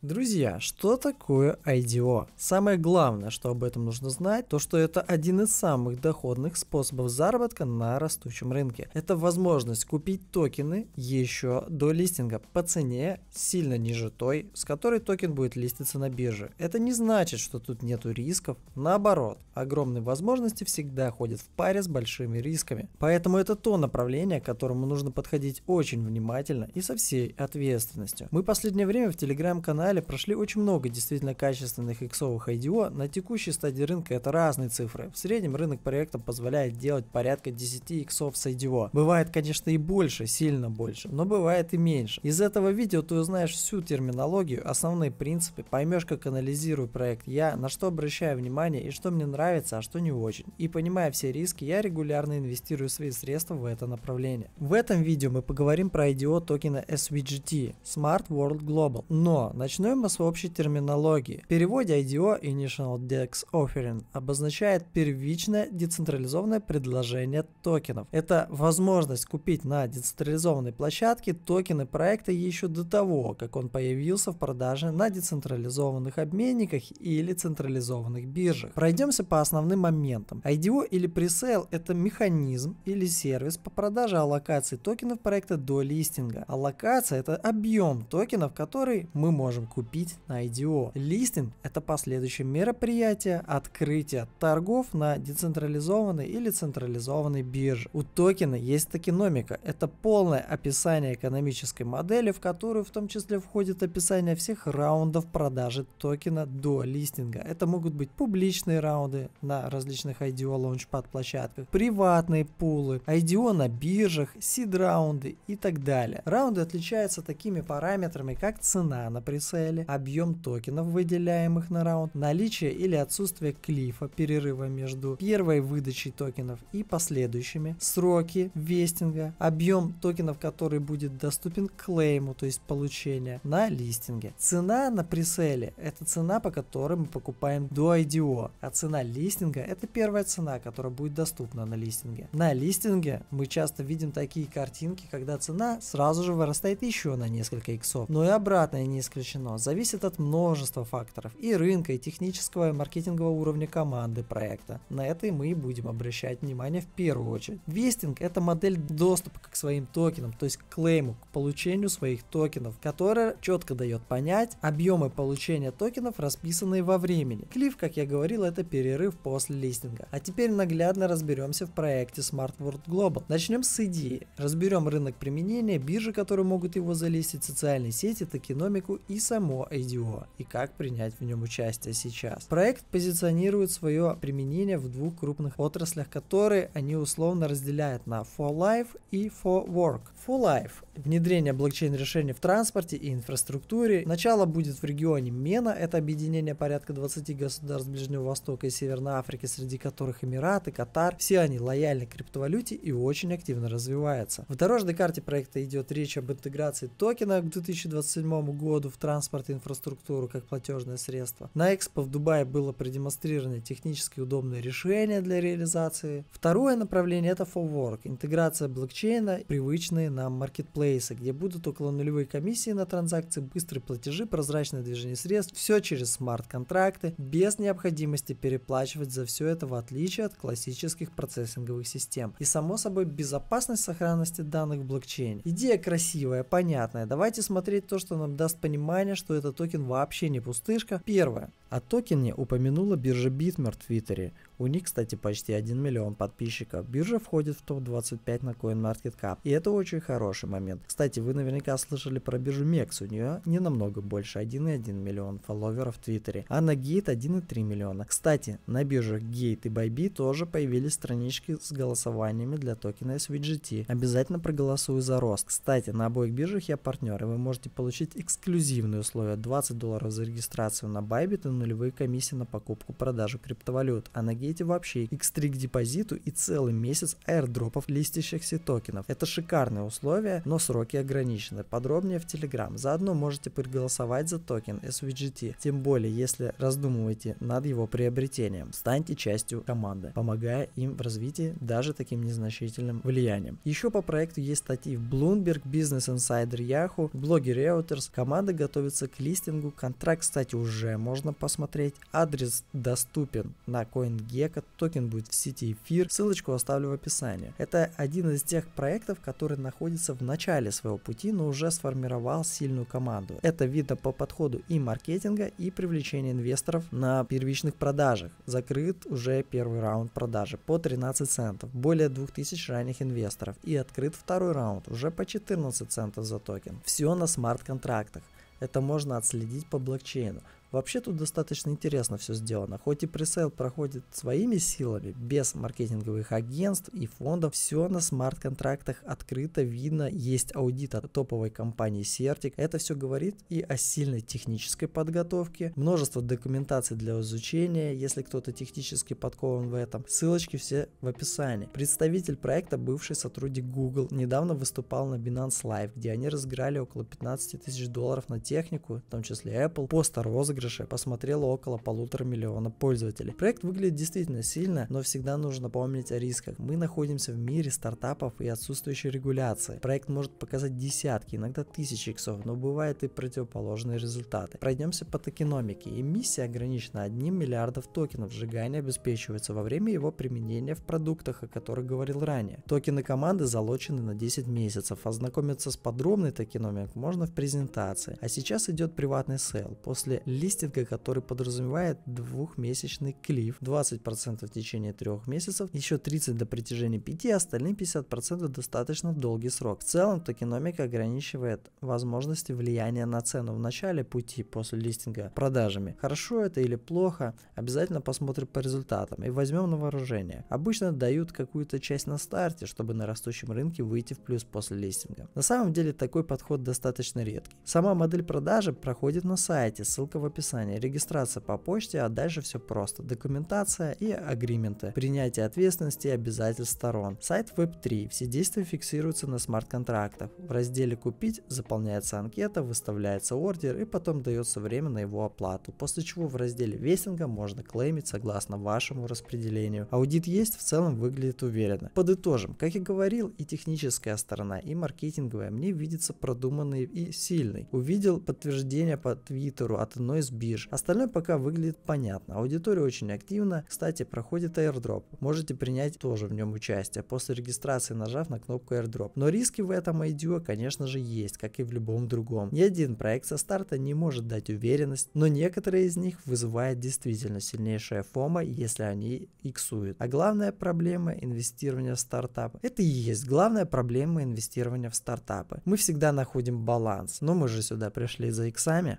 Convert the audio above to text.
Друзья, что такое IDO? Самое главное, что об этом нужно знать, то что это один из самых доходных способов заработка на растущем рынке. Это возможность купить токены еще до листинга по цене сильно ниже той, с которой токен будет листиться на бирже. Это не значит, что тут нету рисков, наоборот, огромные возможности всегда ходят в паре с большими рисками. Поэтому это то направление, к которому нужно подходить очень внимательно и со всей ответственностью. Мы последнее время в телеграм-канале канале прошли очень много действительно качественных иксовых IDO. На текущей стадии рынка это разные цифры. В среднем рынок проекта позволяет делать порядка 10 иксов с IDO. Бывает, конечно, и больше, сильно больше, но бывает и меньше. Из этого видео ты узнаешь всю терминологию, основные принципы, поймешь, как анализирую проект я, на что обращаю внимание и что мне нравится, а что не очень. И понимая все риски, я регулярно инвестирую свои средства в это направление. В этом видео мы поговорим про IDO токена SVGT Smart World Global, но начнем Начнем мы с общей терминологии. В переводе IDO Initial DEX Offering обозначает первичное децентрализованное предложение токенов. Это возможность купить на децентрализованной площадке токены проекта еще до того, как он появился в продаже на децентрализованных обменниках или централизованных биржах. Пройдемся по основным моментам. IDO или пресейл – это механизм или сервис по продаже аллокации токенов проекта до листинга. Аллокация – это объем токенов, который мы можем купить на IDO. Листинг – это последующее мероприятие открытия торгов на децентрализованной или централизованной бирже. У токена есть токеномика – это полное описание экономической модели, в которую в том числе входит описание всех раундов продажи токена до листинга. Это могут быть публичные раунды на различных IDO лаунчпад площадках, приватные пулы, IDO на биржах, сид раунды и так далее. Раунды отличаются такими параметрами, как цена на пресет цели, объем токенов, выделяемых на раунд, наличие или отсутствие клифа, перерыва между первой выдачей токенов и последующими, сроки вестинга, объем токенов, который будет доступен клейму, то есть получения, на листинге. Цена на преселе – это цена, по которой мы покупаем до IDO, а цена листинга – это первая цена, которая будет доступна на листинге. На листинге мы часто видим такие картинки, когда цена сразу же вырастает еще на несколько иксов, но и обратное не исключено решено, зависит от множества факторов и рынка, и технического и маркетингового уровня команды проекта. На это и мы и будем обращать внимание в первую очередь. Вестинг – это модель доступа к своим токенам, то есть к клейму, к получению своих токенов, которая четко дает понять объемы получения токенов, расписанные во времени. Клифф, как я говорил, это перерыв после листинга. А теперь наглядно разберемся в проекте Smart World Global. Начнем с идеи. Разберем рынок применения, биржи, которые могут его залистить, социальные сети, токеномику и сам само IDO и как принять в нем участие сейчас. Проект позиционирует свое применение в двух крупных отраслях, которые они условно разделяют на For Life и For Work. For Life – внедрение блокчейн-решений в транспорте и инфраструктуре. Начало будет в регионе МЕНА, это объединение порядка 20 государств Ближнего Востока и Северной Африки, среди которых Эмираты, Катар. Все они лояльны к криптовалюте и очень активно развиваются. В дорожной карте проекта идет речь об интеграции токена к 2027 году в транспорт транспорт и инфраструктуру как платежное средство. На Экспо в Дубае было продемонстрировано технически удобное решение для реализации. Второе направление это Forwork, интеграция блокчейна, привычные нам маркетплейсы, где будут около нулевой комиссии на транзакции, быстрые платежи, прозрачное движение средств, все через смарт-контракты, без необходимости переплачивать за все это в отличие от классических процессинговых систем. И само собой безопасность сохранности данных в блокчейне. Идея красивая, понятная. Давайте смотреть то, что нам даст понимание понимание, что этот токен вообще не пустышка, первое. О токене упомянула биржа Bitmer в Твиттере. У них, кстати, почти 1 миллион подписчиков. Биржа входит в топ-25 на CoinMarketCap. И это очень хороший момент. Кстати, вы наверняка слышали про биржу MEX. У нее не намного больше 1,1 миллион фолловеров в Твиттере. А на Gate 1,3 миллиона. Кстати, на биржах Gate и Bybit тоже появились странички с голосованиями для токена SVGT. Обязательно проголосую за рост. Кстати, на обоих биржах я партнер, и вы можете получить эксклюзивные условия 20 долларов за регистрацию на Bybit и нулевые комиссии на покупку-продажу криптовалют, а на гейте вообще x к депозиту и целый месяц аирдропов листящихся токенов. Это шикарные условия, но сроки ограничены. Подробнее в Telegram. Заодно можете проголосовать за токен SVGT, тем более если раздумываете над его приобретением. Станьте частью команды, помогая им в развитии даже таким незначительным влиянием. Еще по проекту есть статьи в Bloomberg, Business Insider, Yahoo, блоге Reuters. Команда готовится к листингу, контракт, кстати, уже можно по посмотреть. Адрес доступен на CoinGecko, токен будет в сети эфир, ссылочку оставлю в описании. Это один из тех проектов, который находится в начале своего пути, но уже сформировал сильную команду. Это видно по подходу и маркетинга, и привлечения инвесторов на первичных продажах. Закрыт уже первый раунд продажи по 13 центов, более 2000 ранних инвесторов и открыт второй раунд уже по 14 центов за токен. Все на смарт-контрактах. Это можно отследить по блокчейну. Вообще тут достаточно интересно все сделано. Хоть и пресейл проходит своими силами, без маркетинговых агентств и фондов, все на смарт-контрактах открыто видно, есть аудит от топовой компании Certic. Это все говорит и о сильной технической подготовке, множество документаций для изучения, если кто-то технически подкован в этом. Ссылочки все в описании. Представитель проекта, бывший сотрудник Google, недавно выступал на Binance Live, где они разыграли около 15 тысяч долларов на технику, в том числе Apple, пост о розыгрыше посмотрело около полутора миллиона пользователей. Проект выглядит действительно сильно, но всегда нужно помнить о рисках. Мы находимся в мире стартапов и отсутствующей регуляции. Проект может показать десятки, иногда тысячи иксов, но бывают и противоположные результаты. Пройдемся по токеномике. Эмиссия ограничена одним миллиардов токенов. Сжигание обеспечивается во время его применения в продуктах, о которых говорил ранее. Токены команды залочены на 10 месяцев. Ознакомиться с подробной токеномикой можно в презентации. А сейчас идет приватный сейл. После ли листинга, который подразумевает двухмесячный клиф, 20% в течение трех месяцев, еще 30 до притяжения 5, а остальные 50% достаточно долгий срок. В целом, токеномика ограничивает возможности влияния на цену в начале пути после листинга продажами. Хорошо это или плохо, обязательно посмотрим по результатам и возьмем на вооружение. Обычно дают какую-то часть на старте, чтобы на растущем рынке выйти в плюс после листинга. На самом деле такой подход достаточно редкий. Сама модель продажи проходит на сайте, ссылка в описании описании. Регистрация по почте, а дальше все просто. Документация и агрименты. Принятие ответственности и обязательств сторон. Сайт Web3. Все действия фиксируются на смарт-контрактах. В разделе «Купить» заполняется анкета, выставляется ордер и потом дается время на его оплату. После чего в разделе «Вестинга» можно клеймить согласно вашему распределению. Аудит есть, в целом выглядит уверенно. Подытожим. Как и говорил, и техническая сторона, и маркетинговая мне видится продуманной и сильной. Увидел подтверждение по Твиттеру от одной из плюс бирж. Остальное пока выглядит понятно. Аудитория очень активна. Кстати, проходит airdrop. Можете принять тоже в нем участие после регистрации, нажав на кнопку airdrop. Но риски в этом IDO, конечно же, есть, как и в любом другом. Ни один проект со старта не может дать уверенность, но некоторые из них вызывают действительно сильнейшая фома, если они иксуют. А главная проблема инвестирования в стартапы. Это и есть главная проблема инвестирования в стартапы. Мы всегда находим баланс, но мы же сюда пришли за иксами.